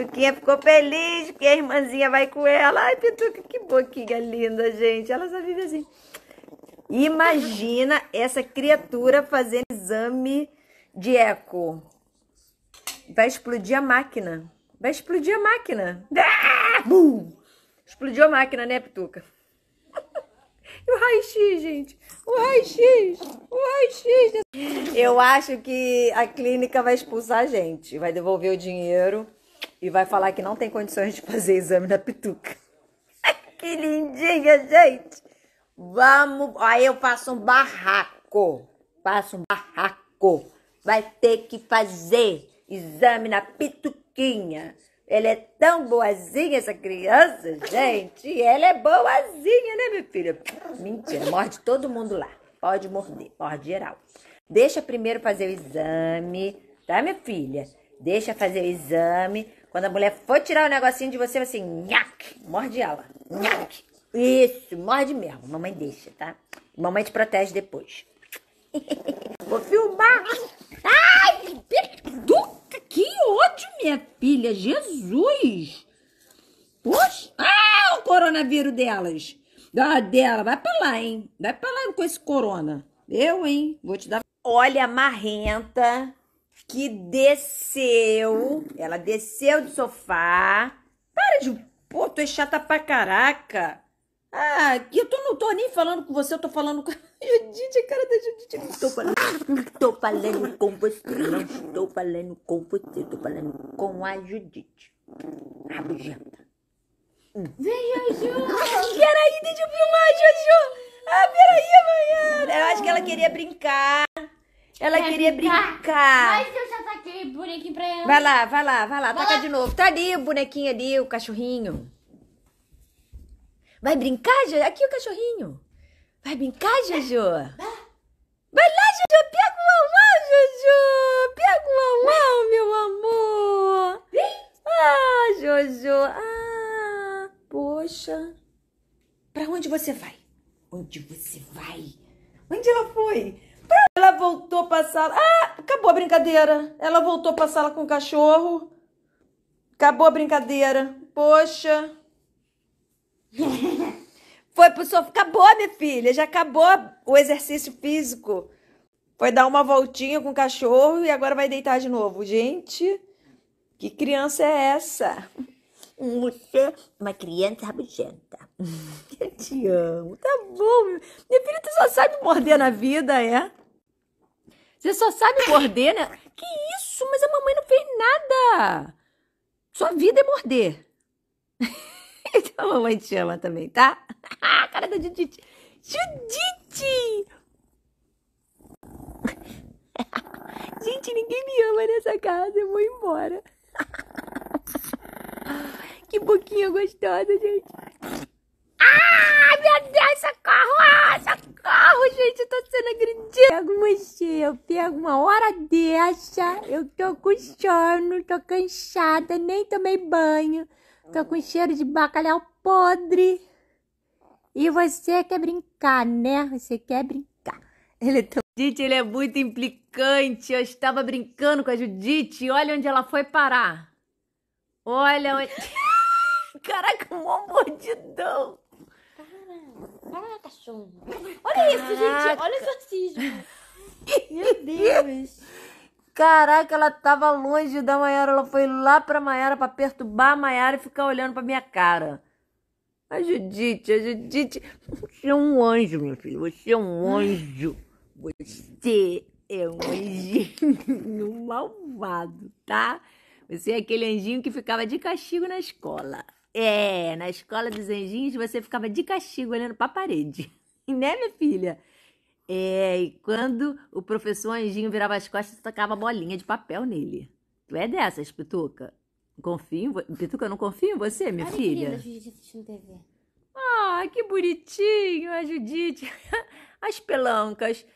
Pituquinha ficou feliz porque a irmãzinha vai com ela. Ai, Pituca, que boquinha linda, gente. Ela só vive assim. Imagina essa criatura fazendo exame de eco. Vai explodir a máquina. Vai explodir a máquina. Ah, bum! Explodiu a máquina, né, Pituca? E o raio-x, gente? O raio-x! O raio-x! Eu acho que a clínica vai expulsar a gente. Vai devolver o dinheiro e vai falar que não tem condições de fazer exame da pituca. que lindinha, gente! Vamos, aí eu faço um barraco, faço um barraco. Vai ter que fazer exame na pituquinha. Ela é tão boazinha, essa criança, gente. Ela é boazinha, né, minha filha? Mentira, morde todo mundo lá. Pode morder, morde geral. Deixa primeiro fazer o exame, tá, minha filha? Deixa fazer o exame quando a mulher for tirar o negocinho de você, você nhac, morde ela. Nhac. Isso, morde mesmo. Mamãe deixa, tá? Mamãe te protege depois. Vou filmar. Ai, perduta, que ódio, minha filha. Jesus. Poxa. Ah, o coronavírus delas. Ah, dela. Vai pra lá, hein? Vai pra lá com esse corona. Eu, hein? Vou te dar. Olha a marrenta que desceu, ela desceu do sofá. Para de. Pô, tu é chata pra caraca. Ah, eu tô, não tô nem falando com você, eu tô falando com a Judite, a cara da Judite. Não tô falando, tô falando com você, não estou falando com você, tô falando com a Judite. Rabugenta. Hum. Vem, Jojo! Peraí, deixa eu filmar, Jojo! Ah, peraí, amanhã! Eu acho que ela queria brincar. Ela Quer queria brincar. brincar. Mas eu já saquei o bonequinho pra ela. Vai lá, vai lá, vai lá. Vai taca lá. de novo. Tá ali o bonequinho ali, o cachorrinho. Vai brincar, Jojo? Aqui o cachorrinho. Vai brincar, Jojo? Vai lá, Jojo. Pega o mamão, Jojo. Pega o mamão, meu amor. Ah, Jojo. Ah, poxa. Pra onde você vai? Onde você vai? Onde ela foi? voltou pra sala. Ah, acabou a brincadeira. Ela voltou pra sala com o cachorro. Acabou a brincadeira. Poxa. Foi pro sofá. Acabou, minha filha. Já acabou o exercício físico. Foi dar uma voltinha com o cachorro e agora vai deitar de novo. Gente, que criança é essa? Você uma criança rabugenta. Eu te amo. Tá bom. Minha filha, tu só sabe morder na vida, é? Você só sabe morder, né? Que isso? Mas a mamãe não fez nada. Sua vida é morder. então a mamãe te ama também, tá? cara da Judite. Judite! Gente, ninguém me ama nessa casa. Eu vou embora. que boquinha gostosa, gente. Ah, meu Deus, socorro! Socorro! gente tô tá sendo agredida. Pega uma cheia, pega uma hora dessa. Eu tô com sono, tô cansada, nem tomei banho. Tô com cheiro de bacalhau podre. E você quer brincar, né? Você quer brincar. Ele é tá- tão... Judite, ele é muito implicante. Eu estava brincando com a Judite. Olha onde ela foi parar. Olha onde... Caraca, um mordidão. Caraca, cachorro. Olha isso, gente. Olha o exorcismo. Meu Deus. Caraca, ela tava longe da Maiara. Ela foi lá pra Maiara pra perturbar a Maiara e ficar olhando pra minha cara. A Judite, a Judite. Você é um anjo, meu filho. Você é um anjo. Você é um anjinho malvado, tá? Você é aquele anjinho que ficava de castigo na escola. É, na escola dos anjinhos você ficava de castigo olhando para a parede. Né, minha filha? É, e quando o professor anjinho virava as costas, você tocava bolinha de papel nele. Tu é dessas, Pituca? Confio em Pituca, eu não confio em você, minha Olha filha. Olha Judite assistindo TV. Ah, que bonitinho, a Judite. As pelancas.